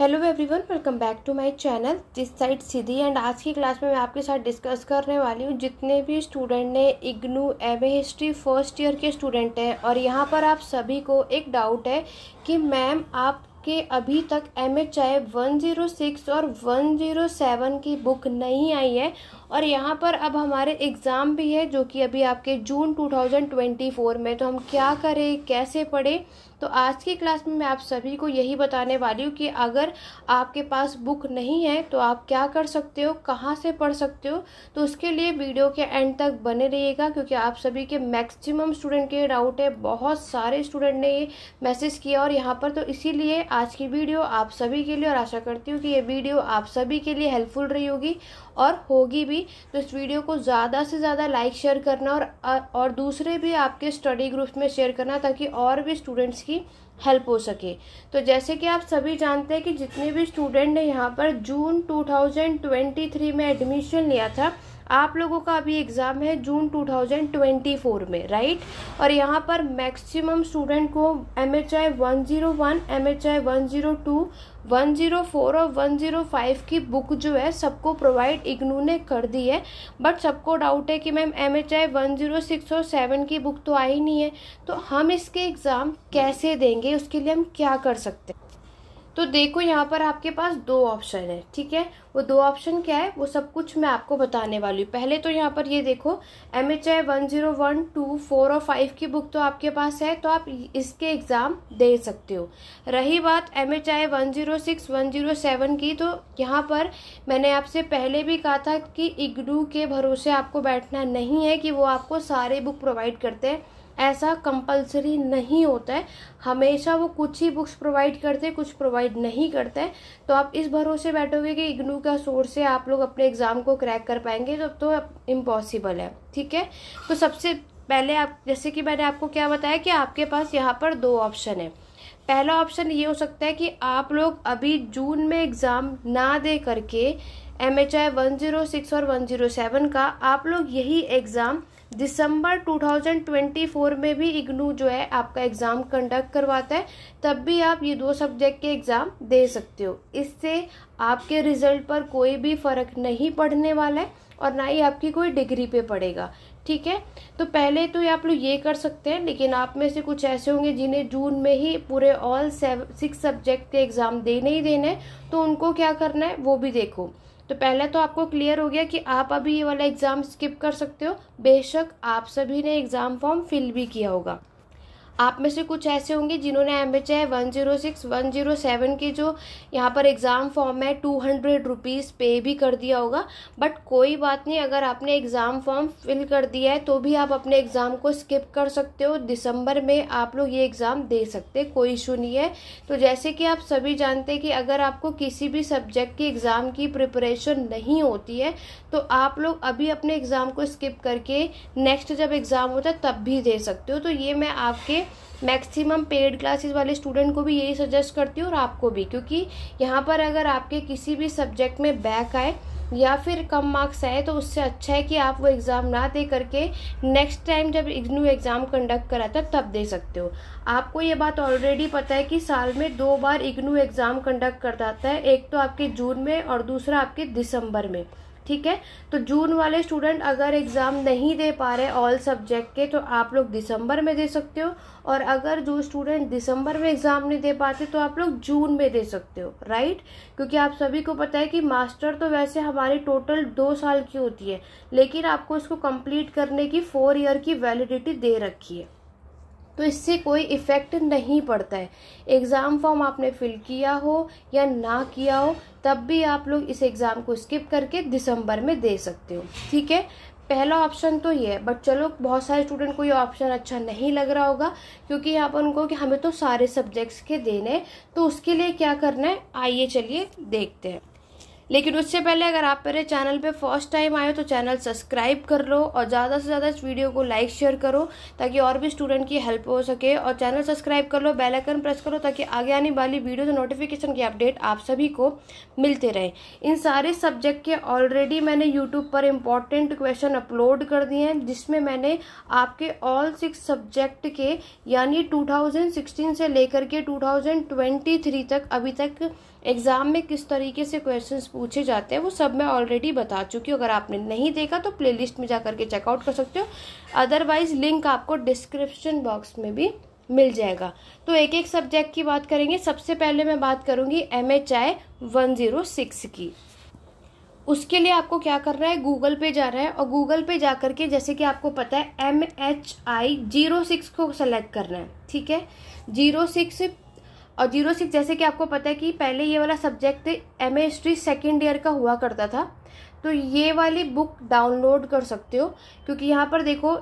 hello everyone welcome back to my channel this side Siddhi and आज की class में मैं आपके साथ डिस्कस करने वाली हूँ जितने भी स्टूडेंट ने IGNOU M history first year के स्टूडेंट हैं और यहाँ पर आप सभी को एक डाउट है कि मैम आप अभी तक M H I one zero six और वन ज़ीरो सेवन की बुक नहीं आई है और यहाँ पर अब हमारे एग्ज़ाम भी है जो कि अभी आपके जून 2024 में तो हम क्या करें कैसे पढ़ें तो आज की क्लास में मैं आप सभी को यही बताने वाली हूँ कि अगर आपके पास बुक नहीं है तो आप क्या कर सकते हो कहाँ से पढ़ सकते हो तो उसके लिए वीडियो के एंड तक बने रहिएगा क्योंकि आप सभी के मैक्सिमम स्टूडेंट के डाउट है बहुत सारे स्टूडेंट ने ये मैसेज किया और यहाँ पर तो इसीलिए आज की वीडियो आप सभी के लिए और आशा करती हूँ कि ये वीडियो आप सभी के लिए हेल्पफुल रही होगी और होगी भी तो इस वीडियो को ज़्यादा से ज़्यादा लाइक शेयर करना और और दूसरे भी आपके स्टडी ग्रुप में शेयर करना ताकि और भी स्टूडेंट्स की हेल्प हो सके तो जैसे कि आप सभी जानते हैं कि जितने भी स्टूडेंट ने यहाँ पर जून 2023 में एडमिशन लिया था आप लोगों का अभी एग्ज़ाम है जून 2024 में राइट और यहाँ पर मैक्सिमम स्टूडेंट को M H I one zero one M H I one zero two one zero four और वन ज़ीरो फाइव की बुक जो है सबको प्रोवाइड इग्नू ने कर दी है बट सबको डाउट है कि ma'am M H I one zero six और सेवन की बुक तो आई नहीं है तो हम इसके एग्ज़ाम कैसे देंगे उसके लिए हम क्या कर सकते हैं तो देखो यहाँ पर आपके पास दो ऑप्शन है ठीक है वो दो ऑप्शन क्या है वो सब कुछ मैं आपको बताने वाली हूँ पहले तो यहाँ पर ये देखो M H I one zero one two four और फाइव की बुक तो आपके पास है तो आप इसके एग्ज़ाम दे सकते हो रही बात M H I one zero six one zero seven की तो यहाँ पर मैंने आपसे पहले भी कहा था कि इग्डू के भरोसे आपको बैठना नहीं है कि वो आपको सारे बुक प्रोवाइड करते हैं ऐसा कंपलसरी नहीं होता है हमेशा वो कुछ ही बुक्स प्रोवाइड करते हैं कुछ प्रोवाइड नहीं करते हैं तो आप इस भरोसे बैठोगे कि इग्नू का सोर्स से आप लोग अपने एग्ज़ाम को क्रैक कर पाएंगे तो तो इम्पॉसिबल है ठीक है तो सबसे पहले आप जैसे कि मैंने आपको क्या बताया कि आपके पास यहाँ पर दो ऑप्शन है पहला ऑप्शन ये हो सकता है कि आप लोग अभी जून में एग्ज़ाम ना दे करके M H I one zero six और वन ज़ीरो सेवन का आप लोग यही एग्ज़ाम दिसंबर 2024 में भी इग्नू जो है आपका एग्ज़ाम कंडक्ट करवाता है तब भी आप ये दो सब्जेक्ट के एग्ज़ाम दे सकते हो इससे आपके रिजल्ट पर कोई भी फ़र्क नहीं पड़ने वाला है और ना ही आपकी कोई डिग्री पे पड़ेगा ठीक है तो पहले तो आप लोग ये कर सकते हैं लेकिन आप में से कुछ ऐसे होंगे जिन्हें जून में ही पूरे ऑल सिक्स सब्जेक्ट के एग्ज़ाम देने ही देने हैं तो उनको क्या करना है वो भी देखो तो पहले तो आपको क्लियर हो गया कि आप अभी ये वाला एग्ज़ाम स्किप कर सकते हो बेशक आप सभी ने एग्ज़ाम फॉर्म फिल भी किया होगा आप में से कुछ ऐसे होंगे जिन्होंने M H I one zero six one zero seven के जो यहाँ पर एग्ज़ाम फॉर्म है टू हंड्रेड रुपीज़ पे भी कर दिया होगा बट कोई बात नहीं अगर आपने एग्ज़ाम फॉर्म फिल कर दिया है तो भी आप अपने एग्ज़ाम को स्किप कर सकते हो दिसंबर में आप लोग ये एग्ज़ाम दे सकते कोई इशू नहीं है तो जैसे कि आप सभी जानते हैं कि अगर आपको किसी भी सब्जेक्ट के एग्ज़ाम की प्रिपरेशन नहीं होती है तो आप लोग अभी अपने एग्ज़ाम को स्किप करके नेक्स्ट जब एग्ज़ाम होता है तब भी दे सकते हो तो ये मैं आपके मैक्सिमम पेड क्लासेस वाले स्टूडेंट को भी यही सजेस्ट करती हूँ और आपको भी क्योंकि यहाँ पर अगर आपके किसी भी सब्जेक्ट में बैक आए या फिर कम मार्क्स आए तो उससे अच्छा है कि आप वो एग्ज़ाम ना दे करके नेक्स्ट टाइम जब इग्नू एग्ज़ाम कंडक्ट कराता है तब दे सकते हो आपको ये बात ऑलरेडी पता है कि साल में दो बार इग्नू एग्ज़ाम कंडक्ट करवाता है एक तो आपके जून में और दूसरा आपके दिसंबर में ठीक है तो जून वाले स्टूडेंट अगर एग्ज़ाम नहीं दे पा रहे ऑल सब्जेक्ट के तो आप लोग दिसंबर में दे सकते हो और अगर जो स्टूडेंट दिसंबर में एग्ज़ाम नहीं दे पाते तो आप लोग जून में दे सकते हो राइट क्योंकि आप सभी को पता है कि मास्टर तो वैसे हमारी टोटल दो साल की होती है लेकिन आपको इसको कंप्लीट करने की फ़ोर ईयर की वैलिडिटी दे रखी है तो इससे कोई इफ़ेक्ट नहीं पड़ता है एग्ज़ाम फॉर्म आपने फिल किया हो या ना किया हो तब भी आप लोग इस एग्ज़ाम को स्किप करके दिसंबर में दे सकते हो ठीक है पहला ऑप्शन तो ये है बट चलो बहुत सारे स्टूडेंट को ये ऑप्शन अच्छा नहीं लग रहा होगा क्योंकि यहाँ पर उनको कि हमें तो सारे सब्जेक्ट्स के देने तो उसके लिए क्या करना है आइए चलिए देखते हैं लेकिन उससे पहले अगर आप मेरे चैनल पे फर्स्ट टाइम आए हो तो चैनल सब्सक्राइब कर लो और ज़्यादा से ज़्यादा इस वीडियो को लाइक शेयर करो ताकि और भी स्टूडेंट की हेल्प हो सके और चैनल सब्सक्राइब कर लो बेल आइकन प्रेस करो ताकि आगे आने वाली वीडियो नोटिफिकेशन की अपडेट आप सभी को मिलते रहे इन सारे सब्जेक्ट के ऑलरेडी मैंने यूट्यूब पर इम्पॉर्टेंट क्वेश्चन अपलोड कर दिए हैं जिसमें मैंने आपके ऑल सिक्स सब्जेक्ट के यानी टू से लेकर के टू तक अभी तक एग्ज़ाम में किस तरीके से क्वेश्चंस पूछे जाते हैं वो सब मैं ऑलरेडी बता चुकी हूँ अगर आपने नहीं देखा तो प्लेलिस्ट में जा करके चेकआउट कर सकते हो अदरवाइज लिंक आपको डिस्क्रिप्शन बॉक्स में भी मिल जाएगा तो एक एक सब्जेक्ट की बात करेंगे सबसे पहले मैं बात करूँगी M H I one zero six की उसके लिए आपको क्या करना है गूगल पे जा रहा है और गूगल पे जा करके जैसे कि आपको पता है M H I zero six को सेलेक्ट करना है ठीक है जीरो सिक्स और जीरो सिक्स जैसे कि आपको पता है कि पहले ये वाला subject M A history second year का हुआ करता था तो ये वाली बुक डाउनलोड कर सकते हो क्योंकि यहाँ पर देखो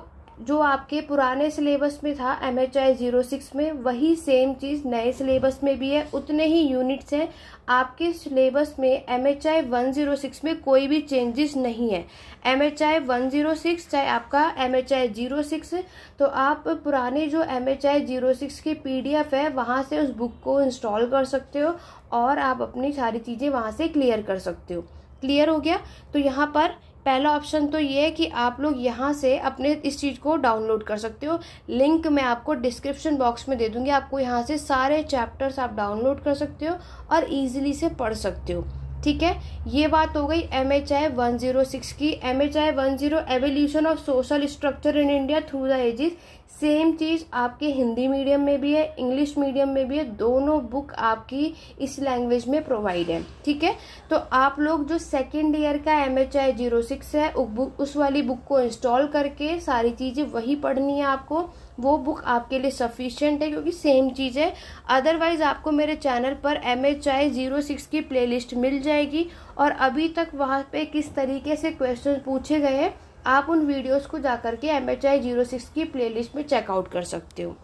जो आपके पुराने सिलेबस में था M H I zero six में वही सेम चीज़ नए सिलेबस में भी है उतने ही यूनिट्स हैं आपके सिलेबस में M H I one zero six में कोई भी चेंजेस नहीं है M H I one zero six चाहे आपका M H I zero six तो आप पुराने जो M H I zero six की पी डी एफ है वहाँ से उस बुक को इंस्टॉल कर सकते हो और आप अपनी सारी चीज़ें वहाँ से क्लियर कर सकते हो क्लियर हो गया तो यहाँ पर पहला ऑप्शन तो ये है कि आप लोग यहाँ से अपने इस चीज़ को डाउनलोड कर सकते हो लिंक मैं आपको डिस्क्रिप्शन बॉक्स में दे दूँगी आपको यहाँ से सारे चैप्टर्स आप डाउनलोड कर सकते हो और ईजिली से पढ़ सकते हो ठीक है ये बात हो गई M H I one zero six की M H I one zero evolution of social structure in India through the ages same चीज़ आपके हिंदी मीडियम में भी है इंग्लिश मीडियम में भी है दोनों बुक आपकी इस लैंग्वेज में प्रोवाइड है ठीक है तो आप लोग जो सेकेंड ईयर का M H I zero six है उस वाली बुक को इंस्टॉल करके सारी चीज़ें वही पढ़नी है आपको वो बुक आपके लिए सफिशियंट है क्योंकि सेम चीज़ है अदरवाइज आपको मेरे चैनल पर M H I zero six की प्लेलिस्ट मिल जाएगी और अभी तक वहाँ पे किस तरीके से क्वेश्चन पूछे गए हैं आप उन वीडियोस को जा कर के M H I zero six की लिस्ट में चेकआउट कर सकते हो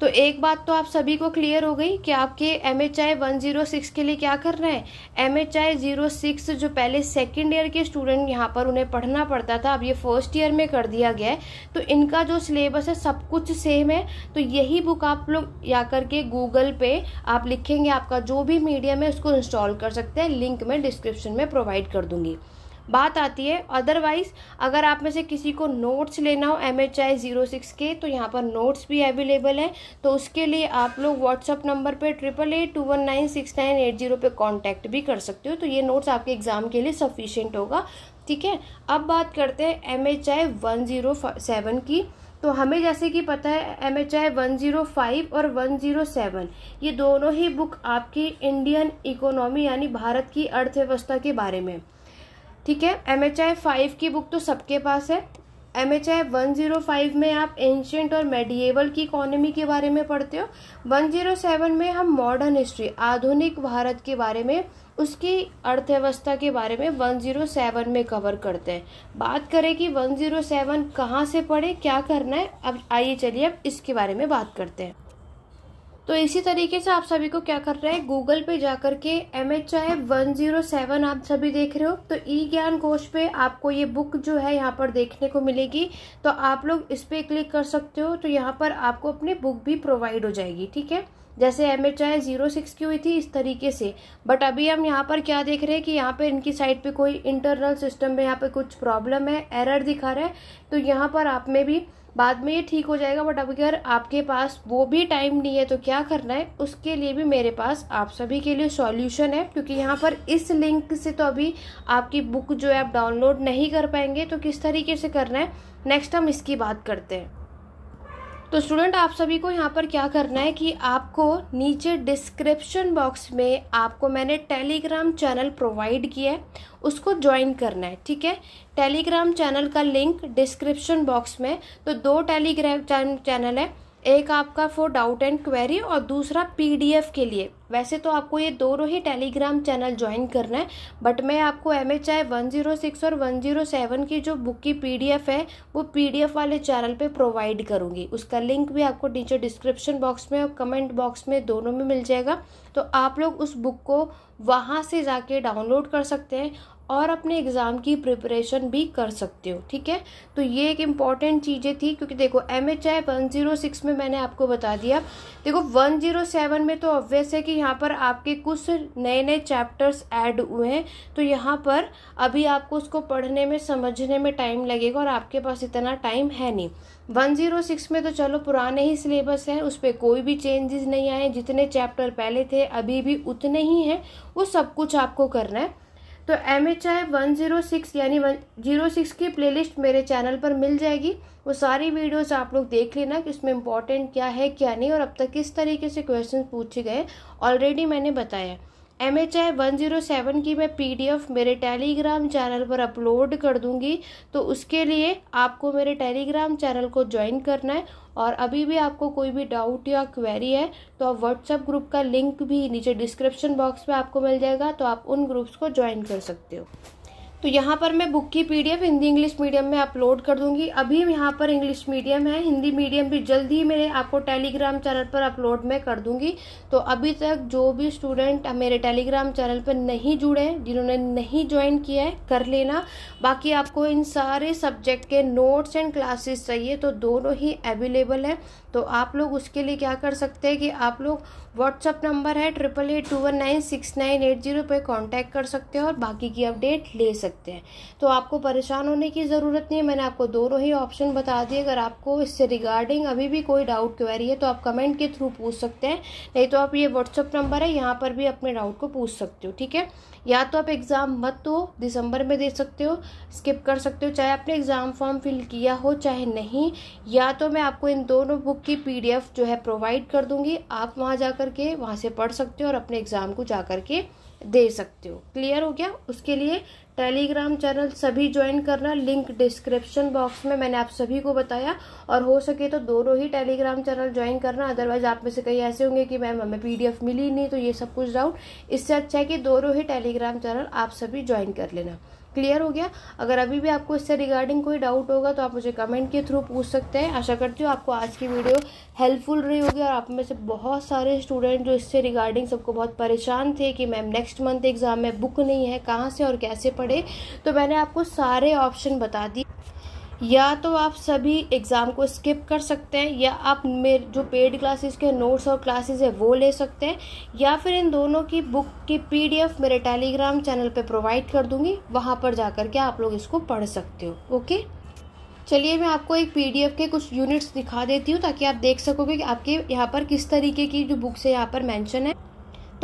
तो एक बात तो आप सभी को क्लियर हो गई कि आपके M H I one zero six के लिए क्या करना है M H I zero six जो पहले सेकेंड ईयर के स्टूडेंट यहाँ पर उन्हें पढ़ना पड़ता था अब ये फर्स्ट ईयर में कर दिया गया है तो इनका जो सिलेबस है सब कुछ सेम है तो यही बुक आप लोग या करके गूगल पे आप लिखेंगे आपका जो भी मीडियम है उसको इंस्टॉल कर सकते हैं लिंक मैं डिस्क्रिप्शन में प्रोवाइड कर दूँगी बात आती है अदरवाइज़ अगर आप में से किसी को नोट्स लेना हो M H I zero six के तो यहाँ पर नोट्स भी अवेलेबल है तो उसके लिए आप लोग व्हाट्सअप नंबर पर triple eight two one nine six nine eight zero पर कॉन्टैक्ट भी कर सकते हो तो ये नोट्स आपके एग्ज़ाम के लिए सफिशेंट होगा ठीक है अब बात करते हैं M H I one zero seven की तो हमें जैसे कि पता है M H I one zero five और वन ज़ीरो सेवन ये दोनों ही बुक आपकी इंडियन इकोनॉमी यानी भारत की अर्थव्यवस्था के बारे में ठीक है एम एच आई फाइव की बुक तो सबके पास है M H I one zero five में आप एंशेंट और मेडिएवल की इकोनॉमी के बारे में पढ़ते हो वन ज़ीरो सेवन में हम मॉडर्न हिस्ट्री आधुनिक भारत के बारे में उसकी अर्थव्यवस्था के बारे में वन ज़ीरो सेवन में कवर करते हैं बात करें कि वन ज़ीरो सेवन कहाँ से पढ़े क्या करना है अब आइए चलिए अब इसके बारे में बात करते हैं तो इसी तरीके से आप सभी को क्या कर रहे हैं गूगल पे जाकर के M H I one zero seven आप सभी देख रहे हो तो ई ज्ञान कोश पे आपको ये बुक जो है यहाँ पर देखने को मिलेगी तो आप लोग इस पर क्लिक कर सकते हो तो यहाँ पर आपको अपनी बुक भी प्रोवाइड हो जाएगी ठीक है जैसे M H I zero six की हुई थी इस तरीके से बट अभी हम यहाँ पर क्या देख रहे हैं कि यहाँ पर इनकी साइड पे कोई इंटरनल सिस्टम में यहाँ पे कुछ प्रॉब्लम है एरर दिखा रहा है तो यहाँ पर आप में भी बाद में ये ठीक हो जाएगा बट अगर आपके पास वो भी टाइम नहीं है तो क्या करना है उसके लिए भी मेरे पास आप सभी के लिए सॉल्यूशन है क्योंकि यहाँ पर इस लिंक से तो अभी आपकी बुक जो है आप डाउनलोड नहीं कर पाएंगे तो किस तरीके से करना है नेक्स्ट हम इसकी बात करते हैं तो स्टूडेंट आप सभी को यहाँ पर क्या करना है कि आपको नीचे डिस्क्रिप्शन बॉक्स में आपको मैंने टेलीग्राम चैनल प्रोवाइड किया है उसको ज्वाइन करना है ठीक है टेलीग्राम चैनल का लिंक डिस्क्रिप्शन बॉक्स में तो दो टेलीग्राम चैनल है एक आपका फॉर डाउट एंड क्वेरी और दूसरा पीडीएफ के लिए वैसे तो आपको ये दोनों ही टेलीग्राम चैनल ज्वाइन करना है बट मैं आपको M H I one zero six और वन जीरो सेवन की जो बुक की पीडीएफ है वो पीडीएफ वाले चैनल पे प्रोवाइड करूँगी उसका लिंक भी आपको नीचे डिस्क्रिप्शन बॉक्स में और कमेंट बॉक्स में दोनों में मिल जाएगा तो आप लोग उस बुक को वहाँ से जाके डाउनलोड कर सकते हैं और अपने एग्ज़ाम की प्रिपरेशन भी कर सकते हो ठीक है तो ये एक इम्पॉर्टेंट चीज़ें थी क्योंकि देखो M H I one zero six में मैंने आपको बता दिया देखो वन जीरो सेवन में तो ऑब्वियस है कि यहाँ पर आपके कुछ नए नए चैप्टर्स ऐड हुए हैं तो यहाँ पर अभी आपको उसको पढ़ने में समझने में टाइम लगेगा और आपके पास इतना टाइम है नहीं वन जीरो सिक्स में तो चलो पुराने ही सिलेबस हैं उस पर कोई भी चेंजेस नहीं आए जितने चैप्टर पहले थे अभी भी उतने ही हैं वो सब कुछ आपको करना है तो M H I one zero six यानी वन जीरो सिक्स की लिस्ट मेरे चैनल पर मिल जाएगी वो सारी वीडियोस आप लोग देख लेना कि उसमें इम्पॉर्टेंट क्या है क्या नहीं और अब तक किस तरीके से क्वेश्चन पूछे गए ऑलरेडी मैंने बताया M H I one zero seven की मैं पी डी एफ मेरे टेलीग्राम चैनल पर अपलोड कर दूंगी तो उसके लिए आपको मेरे टेलीग्राम चैनल को ज्वाइन करना है और अभी भी आपको कोई भी डाउट या क्वेरी है तो आप व्हाट्सएप ग्रुप का लिंक भी नीचे डिस्क्रिप्शन बॉक्स में आपको मिल जाएगा तो आप उन ग्रुप्स को ज्वाइन कर सकते हो तो यहाँ पर मैं बुक की पीडीएफ हिंदी इंग्लिश मीडियम में अपलोड कर दूंगी अभी यहाँ पर इंग्लिश मीडियम है हिंदी मीडियम भी जल्द ही मेरे आपको टेलीग्राम चैनल पर अपलोड मैं कर दूंगी तो अभी तक जो भी स्टूडेंट मेरे टेलीग्राम चैनल पर नहीं जुड़े हैं जिन्होंने नहीं ज्वाइन किया है कर लेना बाकी आपको इन सारे सब्जेक्ट के नोट्स एंड क्लासेस चाहिए तो दोनों ही अवेलेबल है तो आप लोग उसके लिए क्या कर सकते हैं कि आप लोग व्हाट्सअप नंबर है triple eight two one nine six nine eight zero पर कॉन्टैक्ट कर सकते हैं और बाकी की अपडेट ले सकते हैं तो आपको परेशान होने की ज़रूरत नहीं है मैंने आपको दोनों ही ऑप्शन बता दिए अगर आपको इससे रिगार्डिंग अभी भी कोई डाउट क्वेरी है तो आप कमेंट के थ्रू पूछ सकते हैं नहीं तो आप ये व्हाट्सअप नंबर है यहाँ पर भी अपने डाउट को पूछ सकते हो ठीक है या तो आप एग्ज़ाम मत दो दिसंबर में दे सकते हो स्किप कर सकते हो चाहे आपने एग्ज़ाम फॉर्म फिल किया हो चाहे नहीं या तो मैं आपको इन दोनों बुक की पी जो है प्रोवाइड कर दूँगी आप वहाँ जाकर जाकर के वहाँ से पढ़ सकते हो और अपने एग्ज़ाम को जा कर के दे सकते हो क्लियर हो गया उसके लिए टेलीग्राम चैनल सभी ज्वाइन करना लिंक डिस्क्रिप्शन बॉक्स में मैंने आप सभी को बताया और हो सके तो दोनों ही टेलीग्राम चैनल ज्वाइन करना अदरवाइज आप में से कई ऐसे होंगे कि मैम हमें पीडीएफ मिली नहीं तो ये सब कुछ डाउट इससे अच्छा है कि दोनों ही टेलीग्राम चैनल आप सभी ज्वाइन कर लेना क्लियर हो गया अगर अभी भी आपको इससे रिगार्डिंग कोई डाउट होगा तो आप मुझे कमेंट के थ्रू पूछ सकते हैं आशा करती हूँ आपको आज की वीडियो हेल्पफुल रही होगी और आप में से बहुत सारे स्टूडेंट जो इससे रिगार्डिंग सबको बहुत परेशान थे कि मैम नेक्स्ट मंथ एग्ज़ाम में बुक नहीं है कहाँ से और कैसे पढ़े तो मैंने आपको सारे ऑप्शन बता दिए या तो आप सभी एग्ज़ाम को स्किप कर सकते हैं या आप मेरे जो पेड क्लासेस के नोट्स और क्लासेस है वो ले सकते हैं या फिर इन दोनों की बुक की पीडीएफ मेरे टेलीग्राम चैनल पे प्रोवाइड कर दूँगी वहाँ पर जा कर के आप लोग इसको पढ़ सकते हो ओके चलिए मैं आपको एक पीडीएफ के कुछ यूनिट्स दिखा देती हूँ ताकि आप देख सकोगे कि आपके यहाँ पर किस तरीके की जो बुक्स है यहाँ पर मैंशन है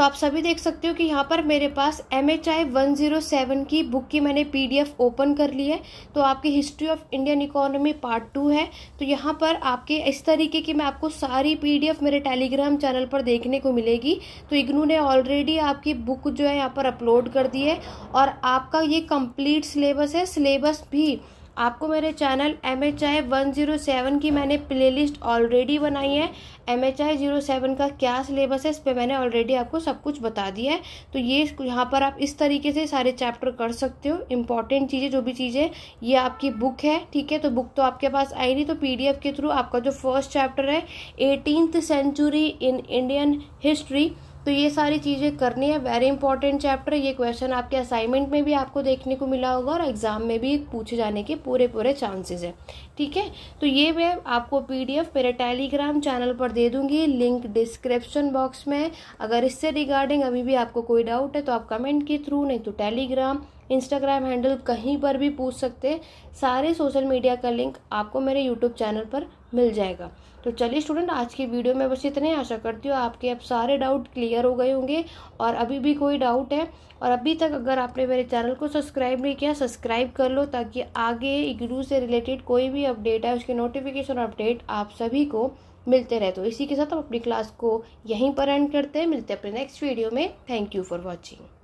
तो आप सभी देख सकते हो कि यहाँ पर मेरे पास M H I one zero seven की बुक की मैंने पी डी एफ़ ओपन कर ली है तो आपकी history of Indian economy part two है तो यहाँ पर आपके इस तरीके की मैं आपको सारी पी डी एफ़ मेरे टेलीग्राम चैनल पर देखने को मिलेगी तो इग्नू ने ऑलरेडी आपकी बुक जो है यहाँ पर अपलोड कर दी है और आपका ये कम्प्लीट सिलेबस है सिलेबस भी आपको मेरे channel M H I one zero seven की मैंने प्लेलिस्ट ऑलरेडी बनाई है M H I zero seven का क्या सिलेबस है इस पर मैंने ऑलरेडी आपको सब कुछ बता दिया है तो ये यहाँ पर आप इस तरीके से सारे चैप्टर कर सकते हो इंपॉर्टेंट चीज़ें जो भी चीज़ें ये आपकी बुक है ठीक है तो बुक तो आपके पास आई नहीं तो पी के थ्रू आपका जो फर्स्ट चैप्टर है eighteenth century in Indian history तो ये सारी चीज़ें करनी है वेरी इंपॉर्टेंट चैप्टर ये क्वेश्चन आपके असाइनमेंट में भी आपको देखने को मिला होगा और एग्ज़ाम में भी पूछे जाने के पूरे पूरे चांसेस हैं ठीक है तो ये मैं आपको पीडीएफ मेरे टेलीग्राम चैनल पर दे दूंगी लिंक डिस्क्रिप्शन बॉक्स में अगर इससे रिगार्डिंग अभी भी आपको कोई डाउट है तो आप कमेंट के थ्रू नहीं तो टेलीग्राम इंस्टाग्राम हैंडल कहीं पर भी पूछ सकते हैं सारे सोशल मीडिया का लिंक आपको मेरे यूट्यूब चैनल पर मिल जाएगा तो चलिए स्टूडेंट आज की वीडियो में बस इतने आशा करती हूँ आपके अब सारे डाउट क्लियर हो गए होंगे और अभी भी कोई डाउट है और अभी तक अगर आपने मेरे चैनल को सब्सक्राइब नहीं किया सब्सक्राइब कर लो ताकि आगे इग्नू से रिलेटेड कोई भी अपडेट है उसके नोटिफिकेशन अपडेट आप सभी को मिलते रहे तो इसी के साथ हम अपनी क्लास को यहीं पर एंड करते हैं मिलते हैं अपने नेक्स्ट वीडियो में थैंक यू फॉर वॉचिंग